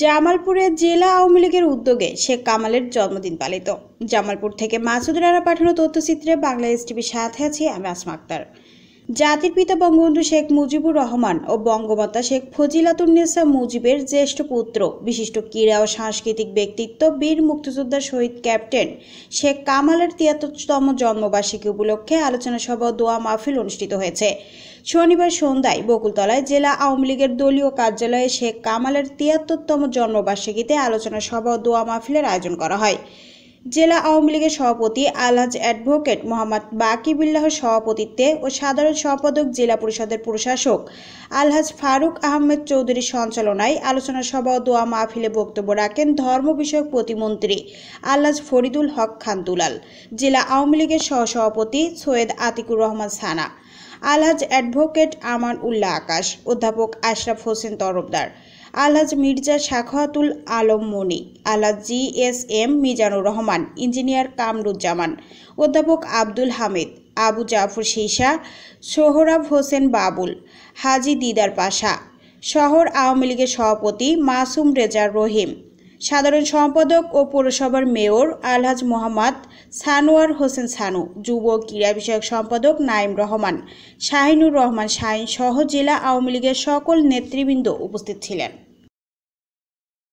জামালপুরে জেলা আওয়ামী লীগের উদ্যোগে শেখ কামালের জন্মদিন পালিত জামালপুর থেকে মাসুদ রানা পাঠানো তথ্যচিত্রে বাংলা এস টিভির সাথে আছি আমি আসমা আক্তার জাতির পিতা বঙ্গবন্ধু শেখ মুজিবুর রহমান ও বঙ্গমাতা শেখ ফজিলাতুন্নেসা মুজিবের জ্যেষ্ঠ পুত্র বিশিষ্ট ক্রীড়া ও সাংস্কৃতিক ব্যক্তিত্ব বীর মুক্তিযোদ্ধা শহীদ ক্যাপ্টেন শেখ কামালের তিয়াত্তরতম জন্মবার্ষিকী উপলক্ষে আলোচনা সভা দোয়া মাহফিল অনুষ্ঠিত হয়েছে শনিবার সন্ধ্যায় বকুলতলায় জেলা আওয়ামী লীগের দলীয় কার্যালয়ে শেখ কামালের তিয়াত্তরতম জন্মবার্ষিকীতে আলোচনা সভা ও দোয়া মাহফিলের আয়োজন করা হয় জেলা আওয়ামী লীগের সভাপতি আলহাজ অ্যাডভোকেট মোহাম্মদ বাকিবুল্লাহ সভাপতিত্বে ও সাধারণ সম্পাদক জেলা পরিষদের প্রশাসক আলহাজ ফারুক আহমেদ চৌধুরীর সঞ্চালনায় আলোচনা সভা ও দোয়া মাহফিলে বক্তব্য রাখেন ধর্ম বিষয়ক প্রতিমন্ত্রী আলহাজ ফরিদুল হক খান দুলাল জেলা আওয়ামী লীগের সহসভাপতি সৈয়দ আতিকুর রহমান সানা আলহাজ অ্যাডভোকেট আমান উল্লাহ আকাশ অধ্যাপক Ashraf Hossain Tarafdar Alhaj Mirza Shakhatul Alam Moni Alhaj G S M Mizanur Rahman engineer Kamruzzaman অধ্যাপক আব্দুল হামিদ আবু জাফর শীশা সোহরাব হোসেন বাবুল হাজি দিদার পাশা শহর আওয়ামী লীগের সভাপতি মাসুম রেজা রহিম সাধারণ সম্পাদক ও পৌরসভার মেয়র আলহাজ মোহাম্মদ সানোয়ার হোসেন সানু যুব ক্রীড়া বিষয়ক সম্পাদক নাইম রহমান শাহিনুর রহমান শাহিন সহ জেলা আওয়ামী লীগের সকল নেতৃবৃন্দ উপস্থিত ছিলেন